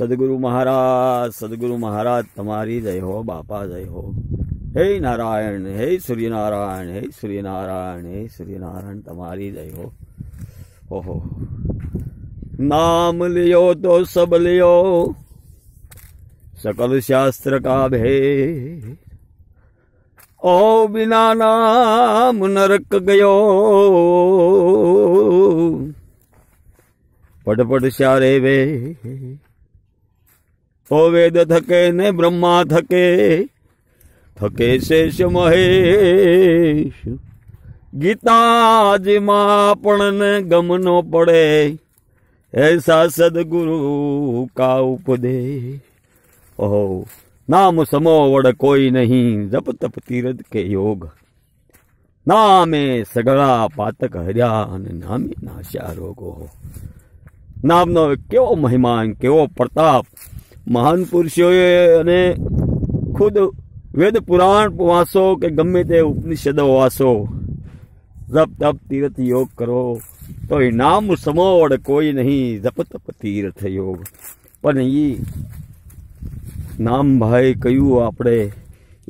सदगुरु महाराज सदगुरु महाराज तुम्हारी जय हो बापा जय हो हे नारायण हे सूर्य नारायण हे सूर्य नारायण हे सूर्य नारायण तुम्हारी जय हो ओहो नाम लियो तो सब लियो सकल शास्त्र का भे ओ बिना नाम नरक गयो पट पट श्यारे वे ओ वेद थके न ब्रह्मा थके थके शेष महेश ગીતાજીમાં આપણને ગમનો પડે એસા સદગુરુ કા ઉપદેશ ઓહો નામ સમો વડ કોઈ નહીં જપ તપ તીરથ કે યોગ નામે સગળા પાતક હર્યા અને નામે નાશા રોગો નામનો કેવો મહિમાન કેવો પ્રતાપ મહાન પુરુષોએ અને ખુદ વેદ પુરાણ વાંચો કે ગમે તે ઉપનિષદો વાંચો જપ તપ તીર્થ યોગ કરો તો એ નામ સમોડ કોઈ નહીં જપ તપ તીર્થ યોગ પણ એ નામ ભાઈ કયું આપણે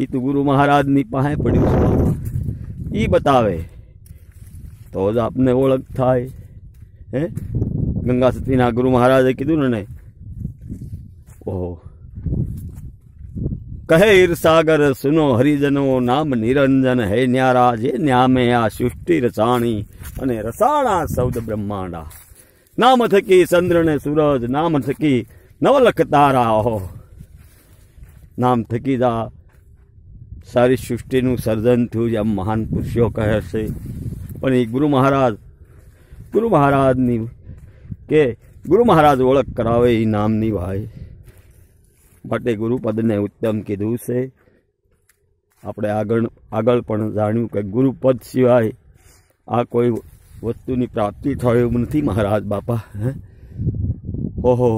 એ તો ગુરુ મહારાજની પાસે પડ્યું છે એ બતાવે તો જ આપને ઓળખ થાય હે ગંગા સતીના ગુરુ મહારાજે કીધું ને ઓહો કહે ઈરસાગર સુનો હરિજનો નામ નિરંજન હે ન્યારા જે ન્યામે આ સૃષ્ટિ રસાણી અને રસાણા સૌદ બ્રહ્માંડા નામ થકી ચંદ્ર ને સૂરજ નામ થકી નવલખ તારા ઓહો નામ થકી જા સારી સૃષ્ટિનું સર્જન થયું જેમ મહાન પુરુષો કહે છે પણ એ ગુરુ મહારાજ ગુરુ મહારાજની કે ગુરુ મહારાજ ઓળખ કરાવે એ નામની ભાઈ માટે ગુરુપદને ઉત્તમ કીધું છે આપણે આગળ આગળ પણ જાણ્યું કે ગુરુપદ સિવાય આ કોઈ વસ્તુની પ્રાપ્તિ થાય એવું નથી મહારાજ બાપા હે ઓહો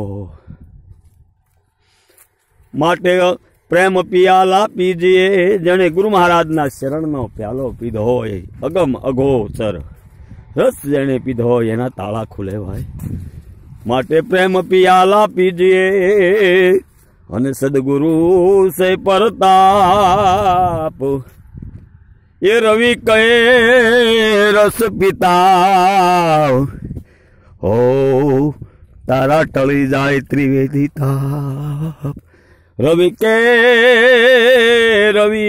માટે પ્રેમ પિયાલા પીજીએ જેણે ગુરુ મહારાજના શરણનો પ્યાલો પીધો હોય અગમ અઘોચર રસ જેણે પીધો હોય એના તાળા ખુલે ભાઈ માટે પ્રેમ પિયાલા પીજીએ અને સદગુરુ સે પરતાપ ये रवि कहे रस पिता हो तारा टली जाए त्रिवेदी ताप रवि के रवि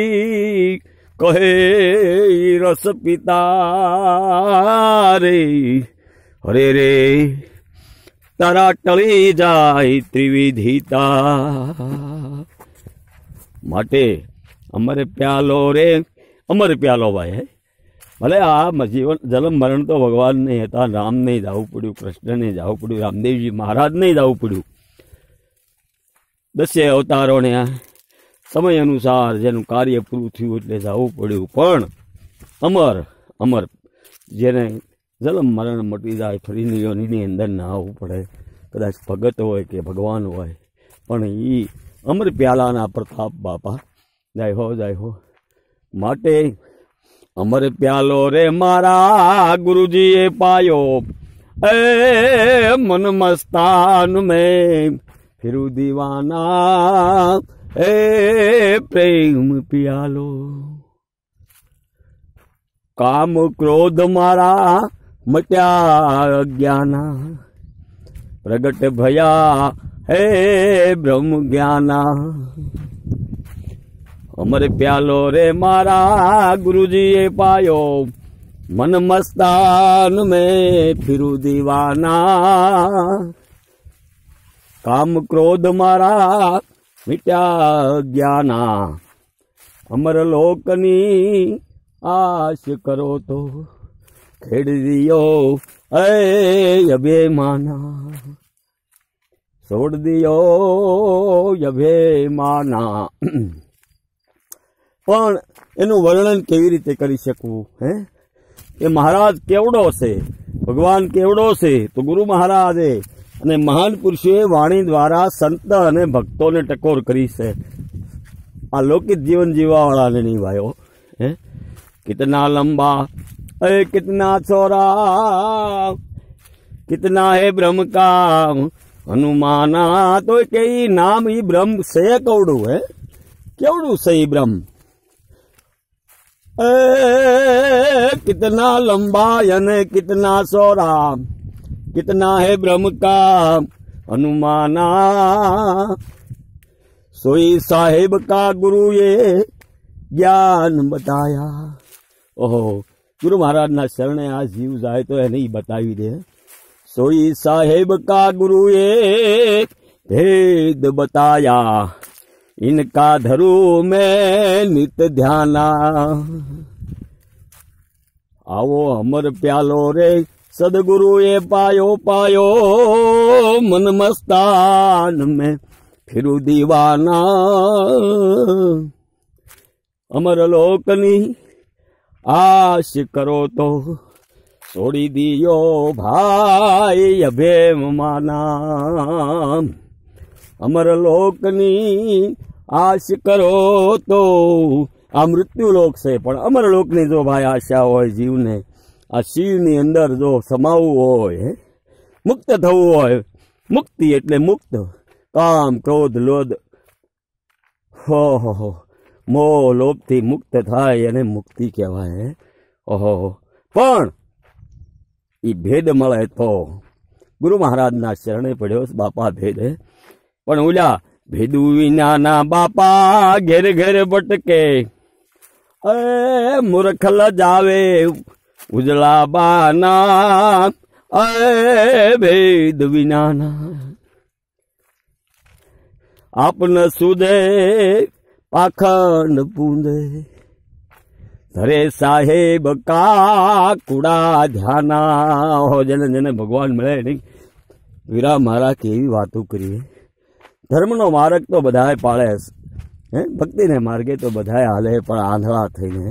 कहे रस पिता रे हरे रे તારા ટળી જાય ત્રિવિધિતા માટે અમારે પ્યાલો રે અમર પ્યાલો ભાઈ ભલે આ જીવન જલમ મરણ તો ભગવાન નહીં હતા રામ નહીં જવું પડ્યું કૃષ્ણને જવું પડ્યું રામદેવજી મહારાજ નહીં જવું પડ્યું દસે અવતારોને સમય અનુસાર જેનું કાર્ય પૂરું થયું એટલે જવું પડ્યું પણ અમર અમર જેને જલમ મરણ મટી જાય ફરીની યોનીની અંદર ના આવવું પડે કદાચ ભગત હોય કે ભગવાન હોય પણ એ અમર પ્યાલાના પ્રતાપ બાપા જાય હો જાય હો માટે અમર પ્યાલો રે મારા ગુરુજીએ પાયો એ મન મસ્તાન મેં ફિરુ દીવાના એ પ્રેમ પ્યાલો કામ ક્રોધ મારા મટ્યા જ્ઞાના પ્રગટ ભયા હે બ્રહ્મ જ્ઞાના અમર પ્યાલો રે મારા ગુરુજીએ પાયો મન મસ્તાન મેં ફિરું દીવાના કામ ક્રોધ મારા મિટ્યા જ્ઞાના અમર લોકની આશ કરો તો ખેડદિયો અય અભિમાના છોડ દિયો અભિમાના પણ એનું વર્ણન કેવી રીતે કરી શકવું હે એ મહારાજ કેવડો છે ભગવાન કેવડો છે તો ગુરુ મહારાજે અને મહાન પુરુષોએ વાણી દ્વારા સંત અને ભક્તોને ટકોર કરી છે આ લૌકિક જીવન જીવવાવાળાને નહીં ભાઈઓ હે કિતના લંબા अरे कितना छोरा कितना है ब्रह्म का हनुमाना तो कई नाम ही ब्रह्म से कौड़ू है क्योड़ू सही ब्रह्म ए, कितना लंबा यन कितना सोरा कितना है ब्रह्म का हनुमाना सोई साहेब का गुरु ये ज्ञान बताया ओहो ગુરુ મહારાજના શરણે આ જીવ જાય તો એને બતાવી દે સોઈ સાહેબ કા ગુરુ એ ભેદ બતાયા ઇનકા ધરુ મે નિત ધ્યાના આવો અમર પ્યાલો રે સદગુરુ એ પાયો પાયો મન મસ્તાન મે ફિરુ દીવાના અમર લોકની આશ કરો તો છોડી દિયો ભાઈ અભેમ માના અમર લોકની આશ કરો તો આ મૃત્યુલોક છે પણ અમર લોકની જો ભાઈ આશા હોય જીવને આ શિવની અંદર જો સમાવવું હોય મુક્ત થવું હોય મુક્તિ એટલે મુક્ત કામ ક્રોધ લોધ હો હો મો લોભથી મુક્ત થાય એને મુક્તિ કહેવાય ઓહો પણ એ ભેદ મળે તો ગુરુ મહારાજના શરણે પડ્યો બાપા ભેદ પણ ઓલા ભેદુ વિનાના બાપા ઘેર ઘેર ભટકે અરે મૂર્ખલ જાવે ઉજળા બાના અરે ભેદ વિનાના આપને સુદે પાખન પૂંદે ધરે સાહેબ કુડા ધ્યાના હો જેને જેને ભગવાન મળે એની વીરા મારા કેવી વાતો કરીએ ધર્મનો માર્ગ તો બધાએ પાળે હે ભક્તિને માર્ગે તો બધાએ હાલે પણ આંધળા થઈને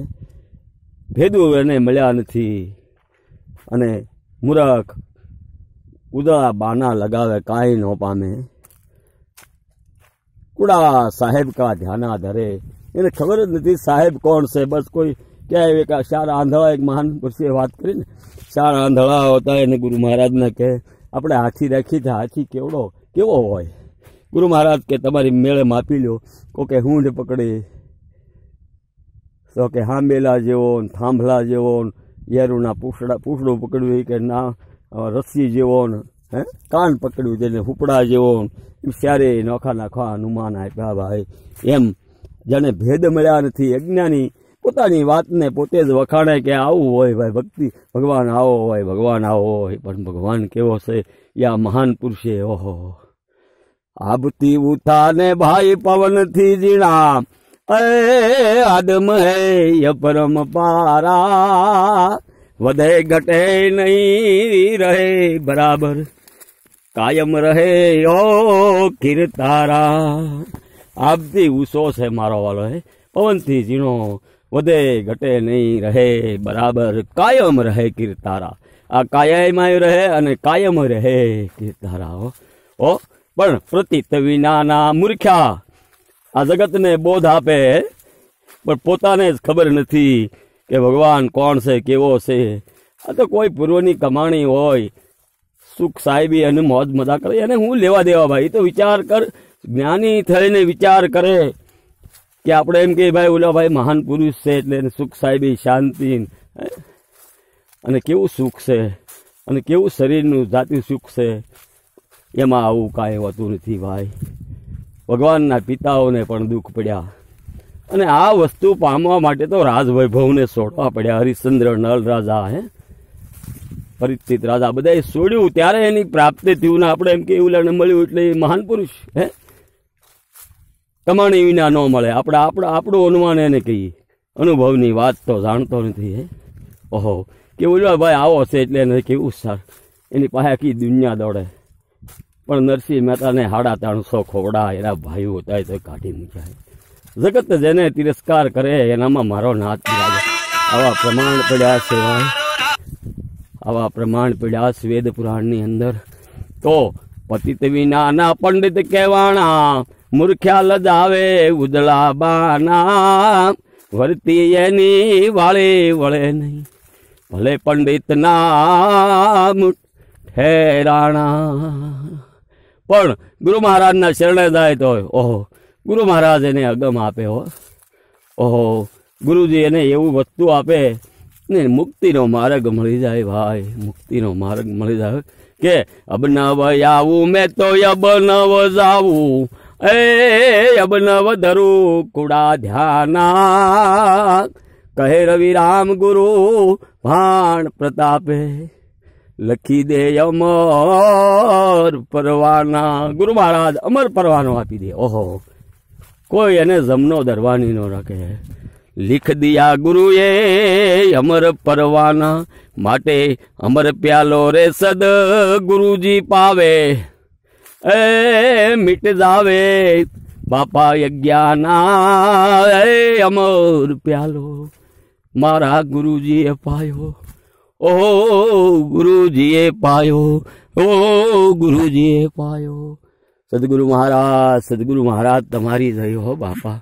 ભેદું એને મળ્યા નથી અને મૂરખ ઉદળા બાના લગાવે કાંઈ ન પામે કુડા સાહેબ કા ધ્યાન ધરે એને ખબર જ નથી સાહેબ કોણ છે બસ કોઈ ક્યાંય એક ચાર આંધળા એક મહાન પુરુષે વાત કરીને ચાર આંધળા હોતા એને ગુરુ મહારાજને કહે આપણે હાથી રાખી તો હાથી કેવડો કેવો હોય ગુરુ મહારાજ કે તમારી મેળે માપી લો કો કે હું જ પકડી તો કે હાંબેલા જેવો ને થાંભલા જેવો યેરુના પૂછડા પૂછડું પકડ્યું કે ના રસ્સી જેવો ને હે કાન પકડ્યું જેને હુપડા જેવો ત્યારે નોખા નાખવા હનુમાન આપ્યા ભાઈ એમ જેને ભેદ મળ્યા નથી અજ્ઞાની પોતાની વાતને પોતે જ વખાણે કે આવું હોય ભાઈ ભક્તિ ભગવાન આવો હોય ભગવાન આવો હોય પણ ભગવાન કેવો છે એ આ મહાન પુરુષે ઓહો આબતી ઉઠાને ભાઈ પવનથી જીણા અરે આદમ હે પરમ પારા વધે ઘટે નહીં રહે બરાબર કાયમ રહે ઓ કીર્તારા આપતી ઉસો છે મારો વાલો હે પવનથી ઝીણો વધે ઘટે નહીં રહે બરાબર કાયમ રહે કીર્તારા આ કાયમાય રહે અને કાયમ રહે કીર્તારા ઓ પણ પ્રતિત વિનાના મૂર્ખ્યા આ જગતને બોધ આપે પણ પોતાને જ ખબર નથી કે ભગવાન કોણ છે કેવો છે આ તો કોઈ પૂર્વની કમાણી હોય સુખ સાહેબી અને મોજ મજા કરે એને હું લેવા દેવા ભાઈ તો વિચાર કર જ્ઞાની થઈને વિચાર કરે કે આપણે એમ કે ભાઈ ઓલા ભાઈ મહાન પુરુષ છે એટલે સુખ સાહેબી શાંતિ અને કેવું સુખ છે અને કેવું શરીરનું જાતિ સુખ છે એમાં આવું કાંઈ હોતું નથી ભાઈ ભગવાનના પિતાઓને પણ દુઃખ પડ્યા અને આ વસ્તુ પામવા માટે તો રાજવૈભવને છોડવા પડ્યા હરિશ્ચંદ્ર નળ રાજા હે પરિચિત રાજા બધાએ છોડ્યું ત્યારે એની પ્રાપ્તિ થયું ને આપણે એમ કે એવું મળ્યું એટલે એ મહાન પુરુષ હે કમાણી વિના ન મળે આપણે આપણા આપણું અનુમાન એને કહીએ અનુભવની વાત તો જાણતો નથી હે ઓહો કે બોલ્યો ભાઈ આવો છે એટલે એને કેવું સર એની પાસે આખી દુનિયા દોડે પણ નરસિંહ મહેતાને હાડા ત્રણસો ખોવડા એના ભાઈઓ હતા તો કાઢી મૂક્યા જગત જેને તિરસ્કાર કરે એનામાં મારો નાથ આવા પ્રમાણ પડ્યા છે આવા પ્રમાણ પડ્યા સ્વેદ પુરાણની અંદર તો પતિત વિનાના પંડિત કહેવાણા મૂર્ખ્યા લજાવે ઉદળા બાના વર્તી એની વાળે વળે નહીં ભલે પંડિત નામ ઠેરાણા પણ ગુરુ મહારાજના શરણે જાય તો ઓહો ગુરુ મહારાજ એને અગમ આપે હો ઓહો ગુરુજી એને એવું વસ્તુ આપે ને મુક્તિનો માર્ગ મળી જાય ભાઈ મુક્તિનો માર્ગ મળી જાય કે અબનવ આવું મેં તો અબનવ જાવું એ અબનવ ધરું કુડા ધ્યાના કહે રવિ રામ ગુરુ ભાણ પ્રતાપે લખી દે અમર પરવાના ગુરુ મહારાજ અમર પરવાનો આપી દે ઓહો કોઈ એને જમનો દરવાની ન રાખે लिख दिया गुरुए અમર પરવાના માટે અમર પ્યાલો રે સદ ગુરુજી પાવે એ મિટ જાવે બાપા યજ્ઞાના એ અમર પ્યાલો મારા ગુરુજીએ પાયો ઓ ગુરુજીએ પાયો ઓ ગુરુજીએ પાયો સદગુરુ મહારાજ સદગુરુ મહારાજ તમારી જય હો બાપા